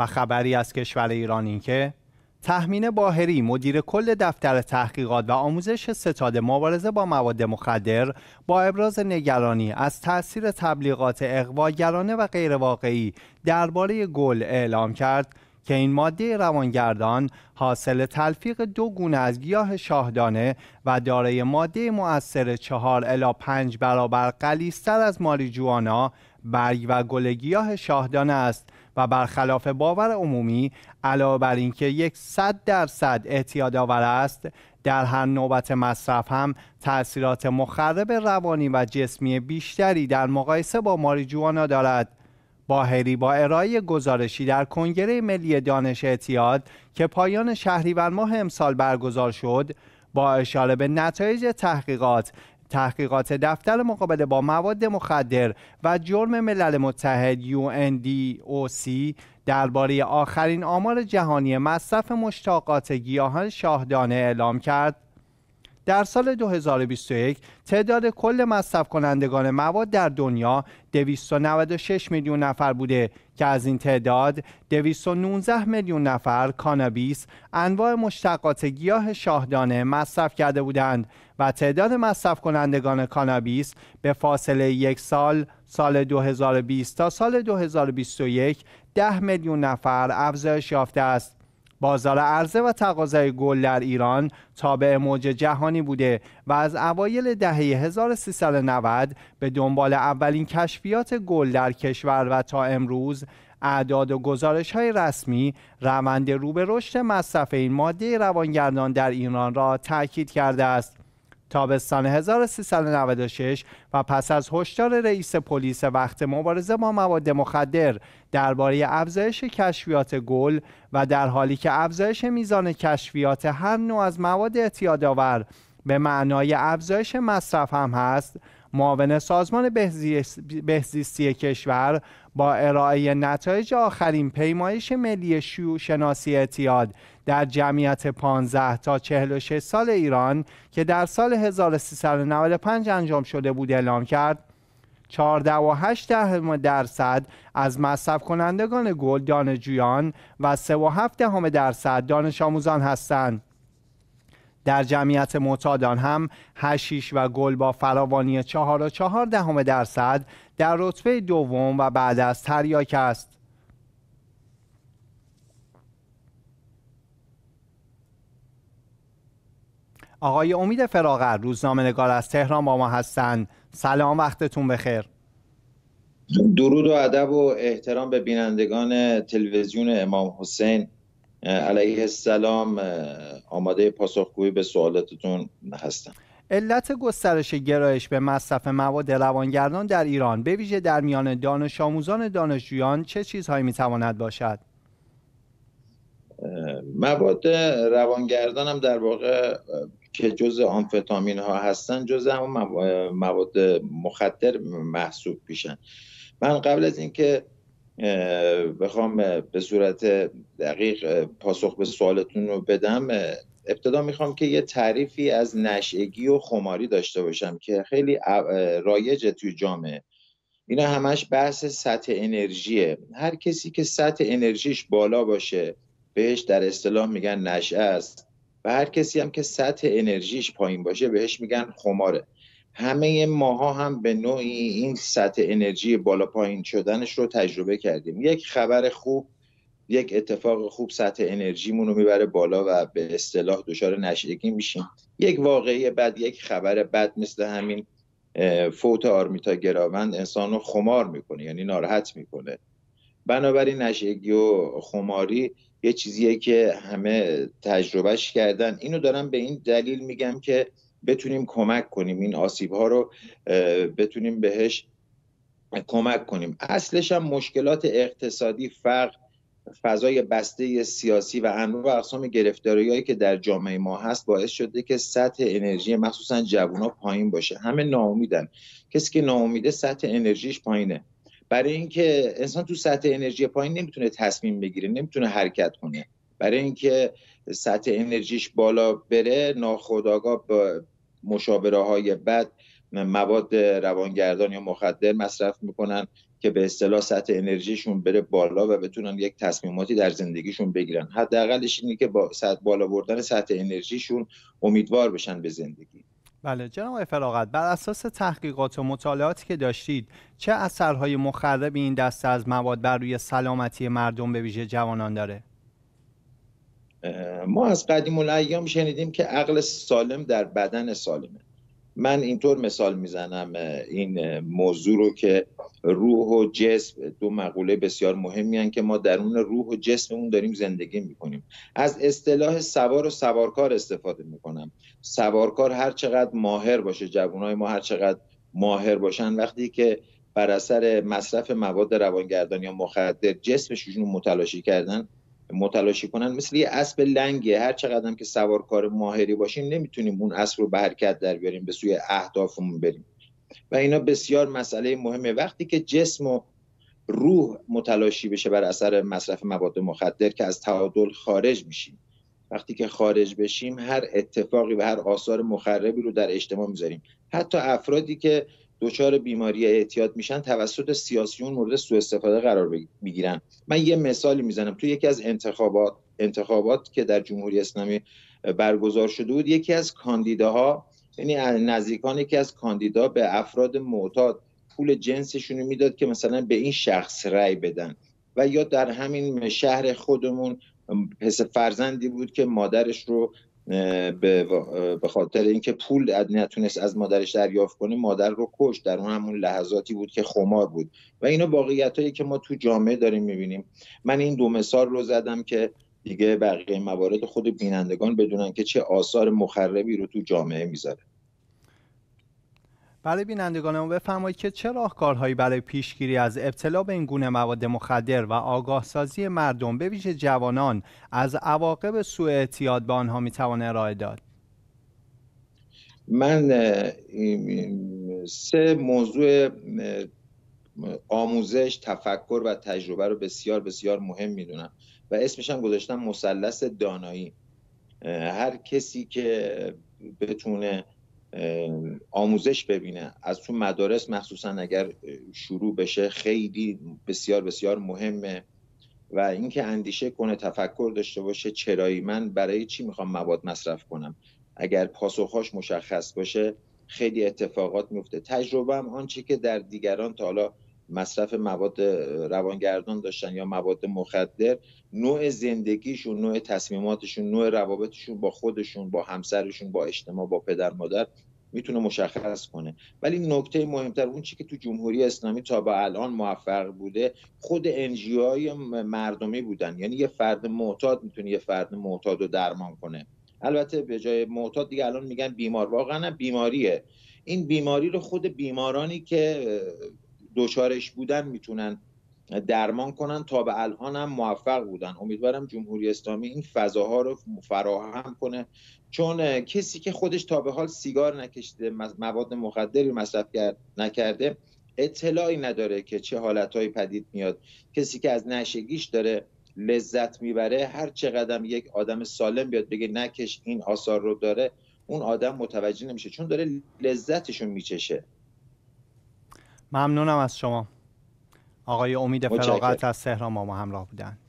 و خبری از کشور ایران اینکه تحمین باهری مدیر کل دفتر تحقیقات و آموزش ستاد مبارزه با مواد مخدر با ابراز نگرانی از تاثیر تبلیغات اقواگرانه و غیرواقعی درباره گل اعلام کرد که این ماده روانگردان حاصل تلفیق دو گونه از گیاه شاهدانه و دارای ماده مؤثر چهار الا پنج برابر قلیستر از ماریجوانا برگ و گل گیاه شاهدانه است و برخلاف باور عمومی علاوه بر اینکه یک صد درصد اعتیاد آور است در هر نوبت مصرف هم تاثیرات مخرب روانی و جسمی بیشتری در مقایسه با ماریجوانا دارد باهری با ارائه گزارشی در کنگره ملی دانش اعتیاد که پایان شهریور ماه امسال برگزار شد با اشاره به نتایج تحقیقات تحقیقات دفتر مقابله با مواد مخدر و جرم ملل متحد UNDOC درباره آخرین آمار جهانی مصرف مشتاقات گیاهان شاهدانه اعلام کرد در سال 2021 تعداد کل مصرف کنندگان مواد در دنیا 296 میلیون نفر بوده که از این تعداد 219 میلیون نفر کانابیس انواع مشتقات گیاه شاهدانه مصرف کرده بودند و تعداد مصرف کنندگان کانابیس به فاصله یک سال سال 2020 تا سال 2021 10 میلیون نفر افزایش یافته است بازار عرضه و تقاضای گل در ایران تابع موج جهانی بوده و از اوایل دهه 1390 به دنبال اولین کشفیات گل در کشور و تا امروز اعداد و گزارش های رسمی روند رو به رشد مصرف این ماده روانگردان در ایران را تاکید کرده است تابستان 1396 و پس از هشدار رئیس پلیس وقت مبارزه با مواد مخدر درباره افزایش کشفیات گل و در حالی که افزایش میزان کشفیات هر نوع از مواد اعتیادآور به معنای افزایش مصرف هم هست معاون سازمان بهزیستی کشور با ارائه نتایج آخرین پیمایش ملی شو شناسی اعتیاد در جمعیت 15 تا 46 سال ایران که در سال 1395 انجام شده بود اعلام کرد 14.8 درصد از مصرف کنندگان گل دانشجویان و 3.7 درصد دانش آموزان هستند. در جمعیت معتادان هم هشیش و گل با فراوانی چهار و چهار دهم درصد در رتبه دوم و بعد از تریاک است. آقای امید فراغر روزنامه نگار از تهران با ما هستند سلام وقتتون بخیر درود و ادب و احترام به بینندگان تلویزیون امام حسین علیه السلام آماده پاسخگویی به سوالاتتون هستم علت گسترش گرایش به مصرف مواد روانگردان در ایران به ویژه در میان دانش آموزان دانشجویان چه چیزهایی می تواند باشد؟ مواد روانگردان هم در واقع که جز آنفتامین ها هستن جز هم مواد مخدر محسوب میشن من قبل از اینکه بخوام به صورت دقیق پاسخ به سوالتون رو بدم ابتدا میخوام که یه تعریفی از نشعگی و خماری داشته باشم که خیلی رایجه توی جامعه اینا همش بحث سطح انرژیه هر کسی که سطح انرژیش بالا باشه بهش در اصطلاح میگن نشعه است و هر کسی هم که سطح انرژیش پایین باشه بهش میگن خماره همه ماها هم به نوعی این سطح انرژی بالا پایین شدنش رو تجربه کردیم یک خبر خوب یک اتفاق خوب سطح انرژیمون رو میبره بالا و به اصطلاح دچار نشیگی میشیم یک واقعی بد یک خبر بد مثل همین فوت آرمیتا گراوند انسان رو خمار میکنه یعنی ناراحت میکنه بنابراین نشیگی و خماری یه چیزیه که همه تجربهش کردن اینو دارم به این دلیل میگم که بتونیم کمک کنیم این آسیب ها رو بتونیم بهش کمک کنیم اصلش هم مشکلات اقتصادی فرق فضای بسته سیاسی و انواع اقسام گرفتاریهایی که در جامعه ما هست باعث شده که سطح انرژی مخصوصا ها پایین باشه همه ناامیدن کسی که ناامیده سطح انرژیش پایینه برای اینکه انسان تو سطح انرژی پایین نمیتونه تصمیم بگیره نمیتونه حرکت کنه برای اینکه سطح انرژیش بالا بره ناخداغا با مشاوره های بد مواد روانگردان یا مخدر مصرف میکنن که به اصطلاح سطح انرژیشون بره بالا و بتونن یک تصمیماتی در زندگیشون بگیرن حداقلش اینه که با سطح بالا بردن سطح انرژیشون امیدوار بشن به زندگی بله جناب فراغت بر اساس تحقیقات و مطالعاتی که داشتید چه اثرهای مخرب این دسته از مواد بر روی سلامتی مردم به ویژه جوانان داره ما از قدیم الایام شنیدیم که عقل سالم در بدن سالمه من اینطور مثال میزنم این موضوع رو که روح و جسم دو مقوله بسیار مهمی هستند که ما درون روح و اون داریم زندگی میکنیم از اصطلاح سوار و سوارکار استفاده میکنم سوارکار هر چقدر ماهر باشه جوانای ما هر چقدر ماهر باشن وقتی که بر اثر مصرف مواد روانگردان یا مخدر جسمشون متلاشی کردن متلاشی کنن مثل یه اسب لنگه هر چقدر هم که سوارکار ماهری باشیم نمیتونیم اون اسب رو به حرکت در بیاریم به سوی اهدافمون بریم و اینا بسیار مسئله مهمه وقتی که جسم و روح متلاشی بشه بر اثر مصرف مواد مخدر که از تعادل خارج میشیم وقتی که خارج بشیم هر اتفاقی و هر آثار مخربی رو در اجتماع میذاریم حتی افرادی که دچار بیماری اعتیاد میشن توسط سیاسیون مورد سوء استفاده قرار میگیرن من یه مثالی میزنم تو یکی از انتخابات انتخابات که در جمهوری اسلامی برگزار شده بود یکی از کاندیداها یعنی نزدیکان یکی از کاندیدا به افراد معتاد پول جنسشون رو میداد که مثلا به این شخص رأی بدن و یا در همین شهر خودمون پس فرزندی بود که مادرش رو به خاطر اینکه پول نتونست از مادرش دریافت کنه مادر رو کش در اون همون لحظاتی بود که خمار بود و اینا واقعیت هایی که ما تو جامعه داریم میبینیم من این دو مثال رو زدم که دیگه بقیه موارد خود بینندگان بدونن که چه آثار مخربی رو تو جامعه میذاره برای بله بینندگان ما بفرمایید که چه راهکارهایی برای پیشگیری از ابتلا به این گونه مواد مخدر و سازی مردم به ویژه جوانان از عواقب سوء اعتیاد به آنها میتوان ارائه داد من سه موضوع آموزش تفکر و تجربه رو بسیار بسیار مهم میدونم و اسمش هم گذاشتم مثلث دانایی هر کسی که بتونه آموزش ببینه از تو مدارس مخصوصا اگر شروع بشه خیلی بسیار بسیار مهمه و اینکه اندیشه کنه تفکر داشته باشه چرایی من برای چی میخوام مواد مصرف کنم اگر پاسخهاش مشخص باشه خیلی اتفاقات میفته تجربه هم آنچه که در دیگران تا حالا مصرف مواد روانگردان داشتن یا مواد مخدر نوع زندگیشون نوع تصمیماتشون نوع روابطشون با خودشون با همسرشون با اجتماع با پدر مادر میتونه مشخص کنه ولی نکته مهمتر اون چی که تو جمهوری اسلامی تا به الان موفق بوده خود انجیوهای مردمی بودن یعنی یه فرد معتاد میتونه یه فرد معتاد رو درمان کنه البته به جای معتاد دیگه الان میگن بیمار واقعا بیماریه این بیماری رو خود بیمارانی که دوچارش بودن میتونن درمان کنن تا به الان هم موفق بودن امیدوارم جمهوری اسلامی این فضاها رو فراهم کنه چون کسی که خودش تا به حال سیگار نکشیده مواد مخدری مصرف نکرده اطلاعی نداره که چه حالتهایی پدید میاد کسی که از نشگیش داره لذت میبره هر چه قدم یک آدم سالم بیاد بگه نکش این آثار رو داره اون آدم متوجه نمیشه چون داره لذتشون میچشه ممنونم از شما آقای امید فراغت از سهرام ما همراه بودن